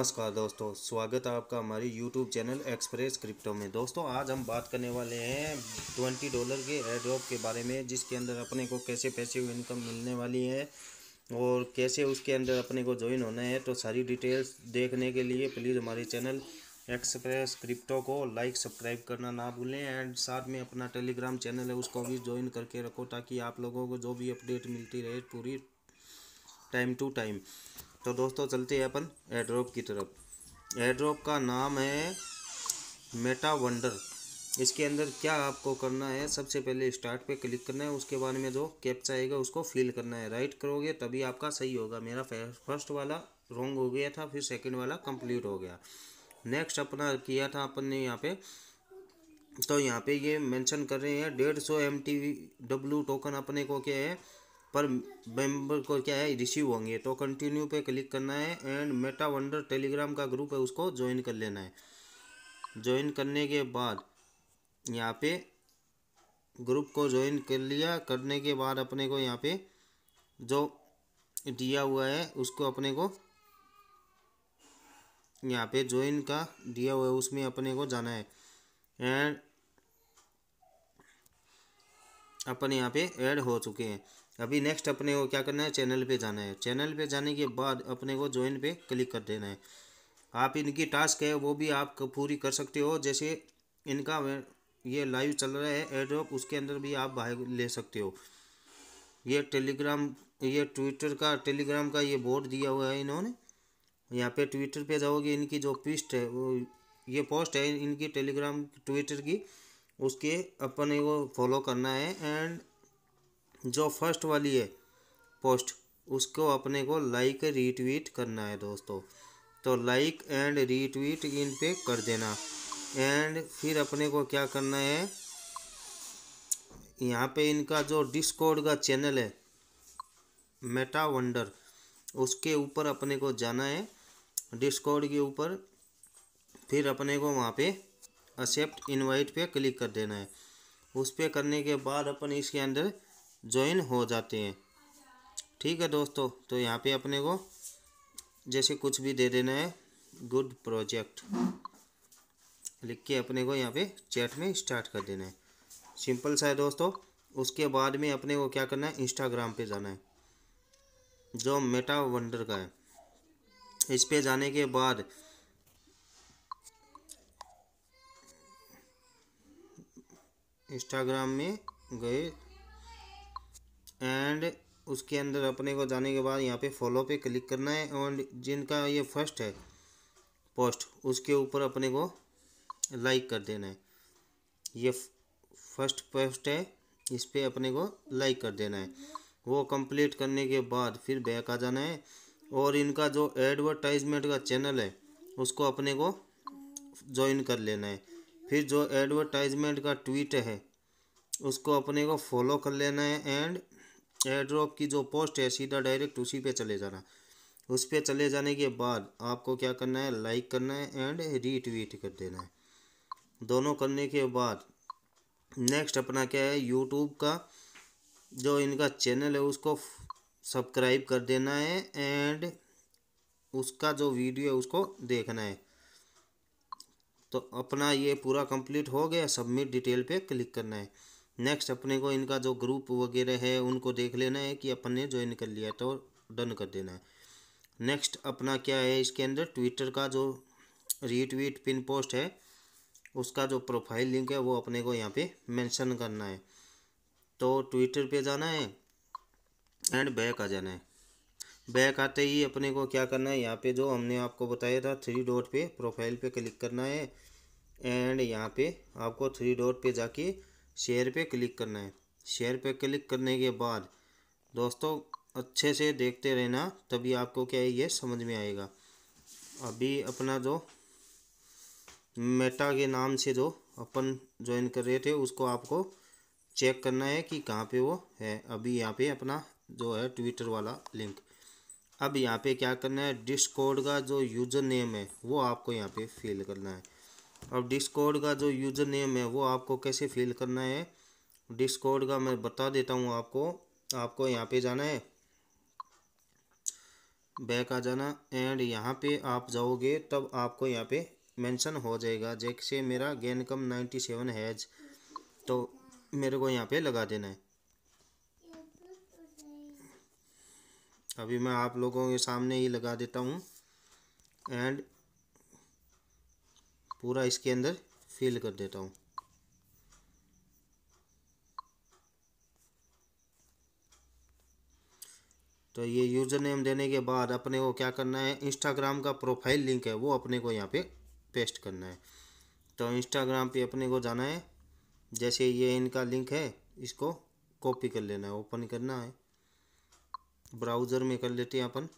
नमस्कार दोस्तों स्वागत है आपका हमारे यूट्यूब चैनल एक्सप्रेस क्रिप्टो में दोस्तों आज हम बात करने वाले हैं ट्वेंटी डॉलर के एड्रॉप के बारे में जिसके अंदर अपने को कैसे पैसे इनकम मिलने वाली है और कैसे उसके अंदर अपने को ज्वाइन होना है तो सारी डिटेल्स देखने के लिए प्लीज़ हमारे चैनल एक्सप्रेस क्रिप्टो को लाइक सब्सक्राइब करना ना भूलें एंड साथ में अपना टेलीग्राम चैनल है उसको भी ज्वाइन करके रखो ताकि आप लोगों को जो भी अपडेट मिलती रहे पूरी टाइम टू टाइम तो दोस्तों चलते हैं अपन एड्रॉप की तरफ एड्रॉप का नाम है मेटा वंडर इसके अंदर क्या आपको करना है सबसे पहले स्टार्ट पे क्लिक करना है उसके बाद में जो कैप्चा आएगा उसको फिल करना है राइट करोगे तभी आपका सही होगा मेरा फर्स्ट वाला रॉन्ग हो गया था फिर सेकंड वाला कंप्लीट हो गया नेक्स्ट अपना किया था अपन ने यहाँ पे तो यहाँ पे ये मेंशन कर रहे हैं डेढ़ सौ एम टी टोकन अपने को क्या है पर मेंबर को क्या है रिसीव होंगे तो कंटिन्यू पे क्लिक करना है एंड मेटा वंडर टेलीग्राम का ग्रुप है उसको ज्वाइन कर लेना है ज्वाइन करने के बाद यहाँ पे ग्रुप को ज्वाइन कर लिया करने के बाद अपने को यहाँ पे जो दिया हुआ है उसको अपने को यहाँ पे ज्वाइन का दिया हुआ है उसमें अपने को जाना है एंड अपन यहाँ पे ऐड हो चुके हैं अभी नेक्स्ट अपने को क्या करना है चैनल पे जाना है चैनल पे जाने के बाद अपने को ज्वाइन पे क्लिक कर देना है आप इनकी टास्क है वो भी आप पूरी कर सकते हो जैसे इनका ये लाइव चल रहा है एड्रॉप उसके अंदर भी आप भाग ले सकते हो ये टेलीग्राम ये ट्विटर का टेलीग्राम का ये बोर्ड दिया हुआ है इन्होंने यहाँ पे ट्विटर पे जाओगे इनकी जो पिस्ट है वो ये पोस्ट है इनकी टेलीग्राम ट्विटर की उसके अपने को फॉलो करना है एंड जो फर्स्ट वाली है पोस्ट उसको अपने को लाइक रीट्वीट करना है दोस्तों तो लाइक एंड रीट्वीट इन पे कर देना एंड फिर अपने को क्या करना है यहाँ पे इनका जो डिस्कॉर्ड का चैनल है मेटा वंडर उसके ऊपर अपने को जाना है डिस्कॉर्ड के ऊपर फिर अपने को वहाँ पे एक्सेप्ट इनवाइट पे क्लिक कर देना है उस पर करने के बाद अपन इसके अंदर ज्वाइन हो जाते हैं ठीक है दोस्तों तो यहाँ पे अपने को जैसे कुछ भी दे देना है गुड प्रोजेक्ट लिख के अपने को यहाँ पे चैट में स्टार्ट कर देना है सिंपल सा है दोस्तों उसके बाद में अपने को क्या करना है इंस्टाग्राम पे जाना है जो मेटा वंडर का है इस पे जाने के बाद इंस्टाग्राम में गए एंड उसके अंदर अपने को जाने के बाद यहाँ पे फॉलो पे क्लिक करना है और जिनका ये फर्स्ट है पोस्ट उसके ऊपर अपने को लाइक कर देना है ये फर्स्ट पोस्ट है इस पर अपने को लाइक कर देना है वो कंप्लीट करने के बाद फिर बैक आ जाना है और इनका जो एडवर्टाइजमेंट का चैनल है उसको अपने को ज्वाइन कर लेना है फिर जो एडवर्टाइजमेंट का ट्वीट है उसको अपने को फॉलो कर लेना है एंड एयर की जो पोस्ट है सीधा डायरेक्ट उसी पे चले जाना उस पर चले जाने के बाद आपको क्या करना है लाइक करना है एंड रीट्वीट कर देना है दोनों करने के बाद नेक्स्ट अपना क्या है यूट्यूब का जो इनका चैनल है उसको सब्सक्राइब कर देना है एंड उसका जो वीडियो है उसको देखना है तो अपना ये पूरा कंप्लीट हो गया सबमिट डिटेल पे क्लिक करना है नेक्स्ट अपने को इनका जो ग्रुप वगैरह है उनको देख लेना है कि अपन ने ज्वाइन कर लिया तो डन कर देना है नेक्स्ट अपना क्या है इसके अंदर ट्विटर का जो रीट्वीट पिन पोस्ट है उसका जो प्रोफाइल लिंक है वो अपने को यहाँ पे मेंशन करना है तो ट्विटर पे जाना है एंड बैक आ जाना है बैक आते ही अपने को क्या करना है यहाँ पे जो हमने आपको बताया था थ्री डॉट पे प्रोफाइल पे क्लिक करना है एंड यहाँ पे आपको थ्री डॉट पे जाके शेयर पे क्लिक करना है शेयर पे क्लिक करने के बाद दोस्तों अच्छे से देखते रहना तभी आपको क्या है ये समझ में आएगा अभी अपना जो मेटा के नाम से जो अपन ज्वाइन कर रहे थे उसको आपको चेक करना है कि कहाँ पे वो है अभी यहाँ पे अपना जो है ट्विटर वाला लिंक अब यहाँ पे क्या करना है डिस्कॉर्ड का जो यूज़र नेम है वो आपको यहाँ पे फिल करना है अब डिस्कॉर्ड का जो यूज़र नेम है वो आपको कैसे फिल करना है डिस्कॉर्ड का मैं बता देता हूँ आपको आपको यहाँ पे जाना है बैक आ जाना एंड यहाँ पे आप जाओगे तब आपको यहाँ पे मेंशन हो जाएगा जैसे मेरा गेन कम नाइन्टी सेवन हैज तो मेरे को यहाँ पे लगा देना है अभी मैं आप लोगों के सामने ही लगा देता हूँ एंड पूरा इसके अंदर फिल कर देता हूँ तो ये यूज़र नेम देने के बाद अपने को क्या करना है इंस्टाग्राम का प्रोफाइल लिंक है वो अपने को यहाँ पे पेस्ट करना है तो इंस्टाग्राम पे अपने को जाना है जैसे ये इनका लिंक है इसको कॉपी कर लेना है ओपन करना है ब्राउज़र में कर लेते हैं अपन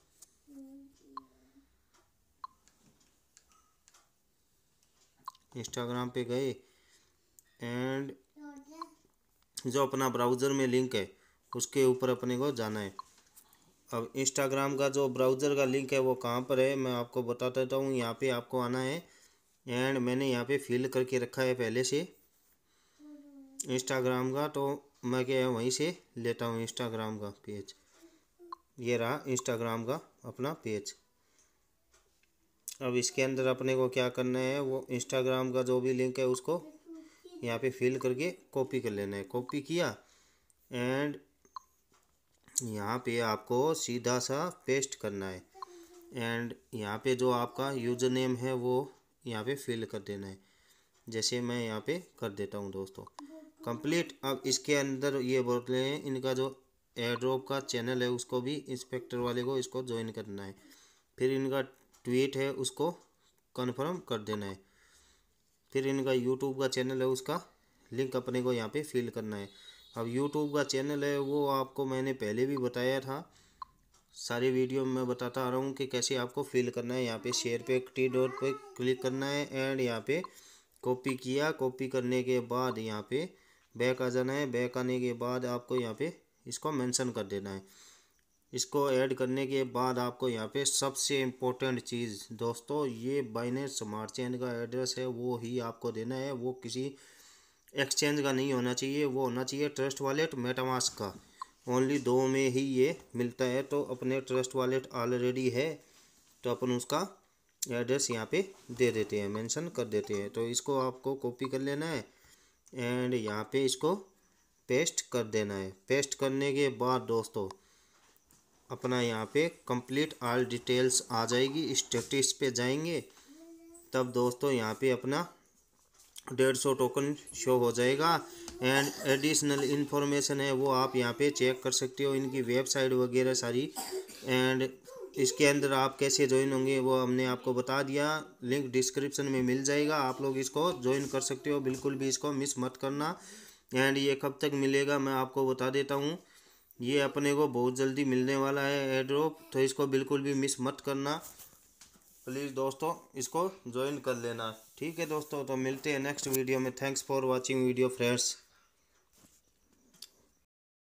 इंस्टाग्राम पे गए एंड जो अपना ब्राउज़र में लिंक है उसके ऊपर अपने को जाना है अब इंस्टाग्राम का जो ब्राउज़र का लिंक है वो कहाँ पर है मैं आपको बता देता हूँ यहाँ पे आपको आना है एंड मैंने यहाँ पे फिल करके रखा है पहले से इंस्टाग्राम का तो मैं क्या वहीं से लेता हूँ इंस्टाग्राम का पेज ये रहा इंस्टाग्राम का अपना पेज अब इसके अंदर अपने को क्या करना है वो इंस्टाग्राम का जो भी लिंक है उसको यहाँ पे फिल करके कॉपी कर लेना है कॉपी किया एंड यहाँ पे आपको सीधा सा पेस्ट करना है एंड यहाँ पे जो आपका यूज़र नेम है वो यहाँ पे फिल कर देना है जैसे मैं यहाँ पे कर देता हूँ दोस्तों कंप्लीट अब इसके अंदर ये बोलते हैं इनका जो एयर का चैनल है उसको भी इंस्पेक्टर वाले को इसको ज्वाइन करना है फिर इनका ट्वीट है उसको कन्फर्म कर देना है फिर इनका यूट्यूब का चैनल है उसका लिंक अपने को यहाँ पे फिल करना है अब यूट्यूब का चैनल है वो आपको मैंने पहले भी बताया था सारी वीडियो में बताता आ रहा हूँ कि कैसे आपको फिल करना है यहाँ पे शेयर पे टी डॉट पे क्लिक करना है एंड यहाँ पे कॉपी किया कॉपी करने के बाद यहाँ पे बैक आ जाना है बैक आने के बाद आपको यहाँ पे इसको मेंशन कर देना है इसको ऐड करने के बाद आपको यहाँ पे सबसे इम्पोर्टेंट चीज़ दोस्तों ये बाइनेंस स्मार्ट चेन का एड्रेस है वो ही आपको देना है वो किसी एक्सचेंज का नहीं होना चाहिए वो होना चाहिए ट्रस्ट वॉलेट मेटामास का ओनली दो में ही ये मिलता है तो अपने ट्रस्ट वॉलेट ऑलरेडी है तो अपन उसका एड्रेस यहाँ पे दे देते हैं मेंशन कर देते हैं तो इसको आपको कॉपी कर लेना है एंड यहाँ पे इसको पेस्ट कर देना है पेस्ट करने के बाद दोस्तों अपना यहाँ पे कंप्लीट ऑल डिटेल्स आ जाएगी स्टेटस पे जाएंगे तब दोस्तों यहाँ पे अपना डेढ़ सौ टोकन शो हो जाएगा एंड एडिशनल इन्फॉर्मेशन है वो आप यहाँ पे चेक कर सकते हो इनकी वेबसाइट वगैरह सारी एंड इसके अंदर आप कैसे ज्वाइन होंगे वो हमने आपको बता दिया लिंक डिस्क्रिप्शन में मिल जाएगा आप लोग इसको ज्वाइन कर सकते हो बिल्कुल भी इसको मिस मत करना एंड ये कब तक मिलेगा मैं आपको बता देता हूँ ये अपने को बहुत जल्दी मिलने वाला है एड्रॉप तो इसको बिल्कुल भी मिस मत करना प्लीज़ दोस्तों इसको ज्वाइन कर लेना ठीक है दोस्तों तो मिलते हैं नेक्स्ट वीडियो में thanks for watching video friends